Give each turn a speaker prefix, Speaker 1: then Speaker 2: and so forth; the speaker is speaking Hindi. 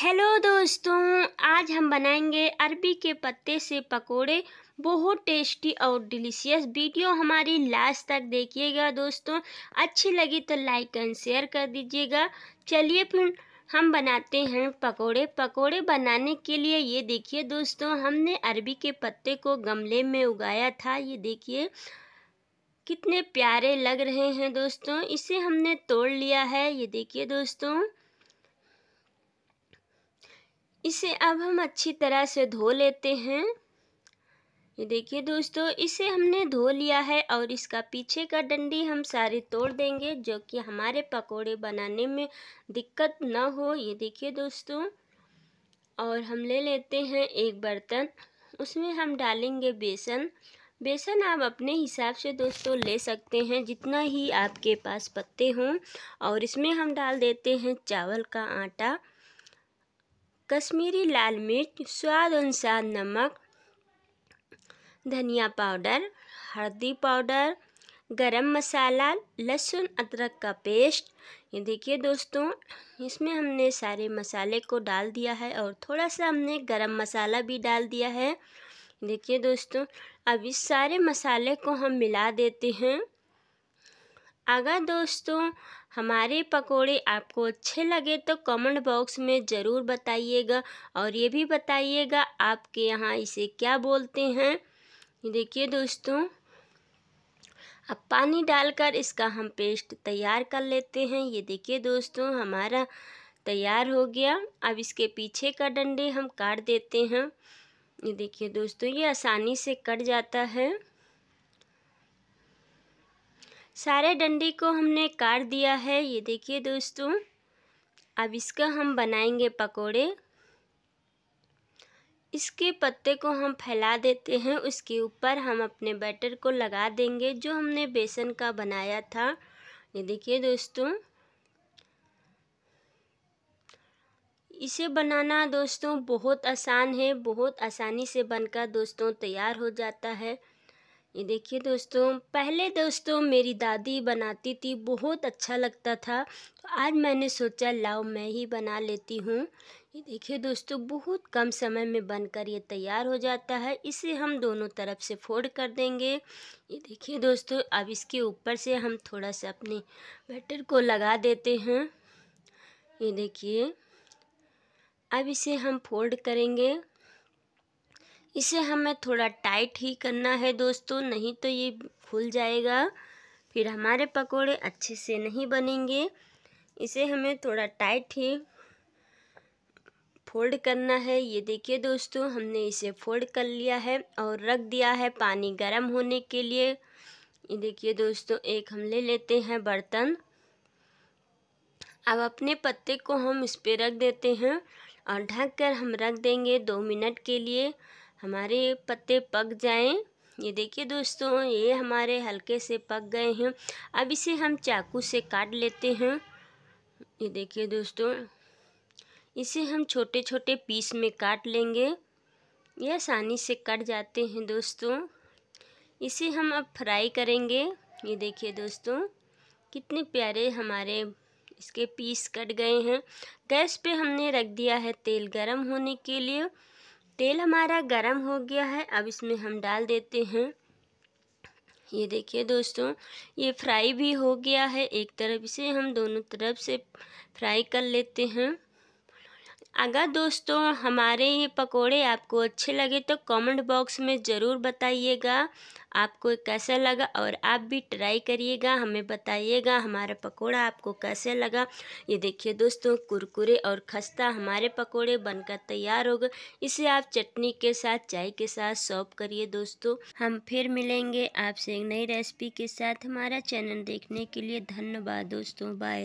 Speaker 1: हेलो दोस्तों आज हम बनाएंगे अरबी के पत्ते से पकोड़े बहुत टेस्टी और डिलीशियस वीडियो हमारी लास्ट तक देखिएगा दोस्तों अच्छी लगी तो लाइक एंड शेयर कर दीजिएगा चलिए फिर हम बनाते हैं पकोड़े पकोड़े बनाने के लिए ये देखिए दोस्तों हमने अरबी के पत्ते को गमले में उगाया था ये देखिए कितने प्यारे लग रहे हैं दोस्तों इसे हमने तोड़ लिया है ये देखिए दोस्तों इसे अब हम अच्छी तरह से धो लेते हैं ये देखिए दोस्तों इसे हमने धो लिया है और इसका पीछे का डंडी हम सारे तोड़ देंगे जो कि हमारे पकोड़े बनाने में दिक्कत ना हो ये देखिए दोस्तों और हम ले लेते हैं एक बर्तन उसमें हम डालेंगे बेसन बेसन आप अपने हिसाब से दोस्तों ले सकते हैं जितना ही आपके पास पत्ते हों और इसमें हम डाल देते हैं चावल का आटा कश्मीरी लाल मिर्च स्वाद अनुसार नमक धनिया पाउडर हल्दी पाउडर गरम मसाला लहसुन अदरक का पेस्ट ये देखिए दोस्तों इसमें हमने सारे मसाले को डाल दिया है और थोड़ा सा हमने गरम मसाला भी डाल दिया है देखिए दोस्तों अब इस सारे मसाले को हम मिला देते हैं अगर दोस्तों हमारे पकोड़े आपको अच्छे लगे तो कमेंट बॉक्स में ज़रूर बताइएगा और ये भी बताइएगा आपके यहाँ इसे क्या बोलते हैं देखिए दोस्तों अब पानी डालकर इसका हम पेस्ट तैयार कर लेते हैं ये देखिए दोस्तों हमारा तैयार हो गया अब इसके पीछे का डंडे हम काट देते हैं ये देखिए दोस्तों ये आसानी से कट जाता है सारे डंडे को हमने काट दिया है ये देखिए दोस्तों अब इसका हम बनाएंगे पकोड़े इसके पत्ते को हम फैला देते हैं उसके ऊपर हम अपने बैटर को लगा देंगे जो हमने बेसन का बनाया था ये देखिए दोस्तों इसे बनाना दोस्तों बहुत आसान है बहुत आसानी से बनकर दोस्तों तैयार हो जाता है ये देखिए दोस्तों पहले दोस्तों मेरी दादी बनाती थी बहुत अच्छा लगता था तो आज मैंने सोचा लाओ मैं ही बना लेती हूँ ये देखिए दोस्तों बहुत कम समय में बनकर ये तैयार हो जाता है इसे हम दोनों तरफ से फोल्ड कर देंगे ये देखिए दोस्तों अब इसके ऊपर से हम थोड़ा सा अपने बैटर को लगा देते हैं ये देखिए अब इसे हम फोल्ड करेंगे इसे हमें थोड़ा टाइट ही करना है दोस्तों नहीं तो ये फूल जाएगा फिर हमारे पकोड़े अच्छे से नहीं बनेंगे इसे हमें थोड़ा टाइट ही फोल्ड करना है ये देखिए दोस्तों हमने इसे फोल्ड कर लिया है और रख दिया है पानी गर्म होने के लिए ये देखिए दोस्तों एक हम ले लेते हैं बर्तन अब अपने पत्ते को हम इस पर रख देते हैं और ढककर कर हम रख देंगे दो मिनट के लिए हमारे पत्ते पक जाएं ये देखिए दोस्तों ये हमारे हल्के से पक गए हैं अब इसे हम चाकू से काट लेते हैं ये देखिए दोस्तों इसे हम छोटे छोटे पीस में काट लेंगे ये आसानी से कट जाते हैं दोस्तों इसे हम अब फ्राई करेंगे ये देखिए दोस्तों कितने प्यारे हमारे इसके पीस कट गए हैं गैस पे हमने रख दिया है तेल गरम होने के लिए तेल हमारा गरम हो गया है अब इसमें हम डाल देते हैं ये देखिए दोस्तों ये फ्राई भी हो गया है एक तरफ इसे हम दोनों तरफ से फ्राई कर लेते हैं अगर दोस्तों हमारे ये पकोड़े आपको अच्छे लगे तो कमेंट बॉक्स में ज़रूर बताइएगा आपको कैसा लगा और आप भी ट्राई करिएगा हमें बताइएगा हमारा पकोड़ा आपको कैसे लगा ये देखिए दोस्तों कुरकुरे और खस्ता हमारे पकोड़े बनकर तैयार हो गए इसे आप चटनी के साथ चाय के साथ सर्व करिए दोस्तों हम फिर मिलेंगे आपसे एक नई रेसिपी के साथ हमारा चैनल देखने के लिए धन्यवाद दोस्तों बाय